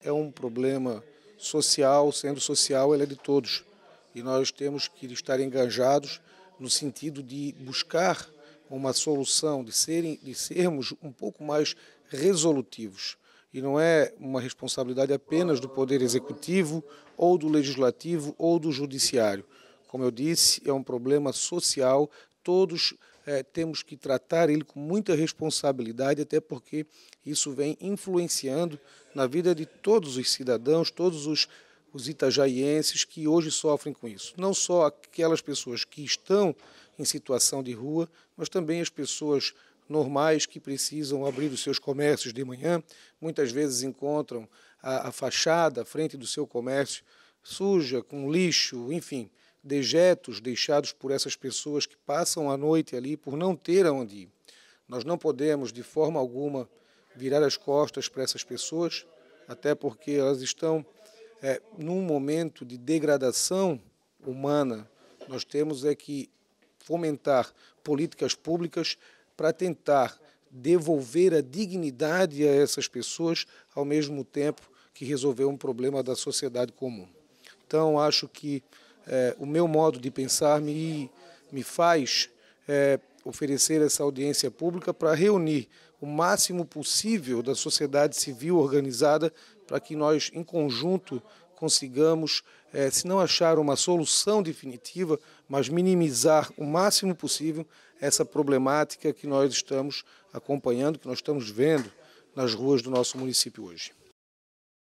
É um problema social, sendo social, ele é de todos. E nós temos que estar engajados no sentido de buscar uma solução, de, serem, de sermos um pouco mais resolutivos. E não é uma responsabilidade apenas do Poder Executivo, ou do Legislativo, ou do Judiciário. Como eu disse, é um problema social todos é, temos que tratar ele com muita responsabilidade, até porque isso vem influenciando na vida de todos os cidadãos, todos os, os itajaienses que hoje sofrem com isso. Não só aquelas pessoas que estão em situação de rua, mas também as pessoas normais que precisam abrir os seus comércios de manhã, muitas vezes encontram a, a fachada à frente do seu comércio suja, com lixo, enfim dejetos deixados por essas pessoas que passam a noite ali por não ter aonde ir. Nós não podemos, de forma alguma, virar as costas para essas pessoas, até porque elas estão é, num momento de degradação humana. Nós temos é que fomentar políticas públicas para tentar devolver a dignidade a essas pessoas, ao mesmo tempo que resolver um problema da sociedade comum. Então, acho que é, o meu modo de pensar me, me faz é, oferecer essa audiência pública para reunir o máximo possível da sociedade civil organizada para que nós, em conjunto, consigamos, é, se não achar uma solução definitiva, mas minimizar o máximo possível essa problemática que nós estamos acompanhando, que nós estamos vendo nas ruas do nosso município hoje.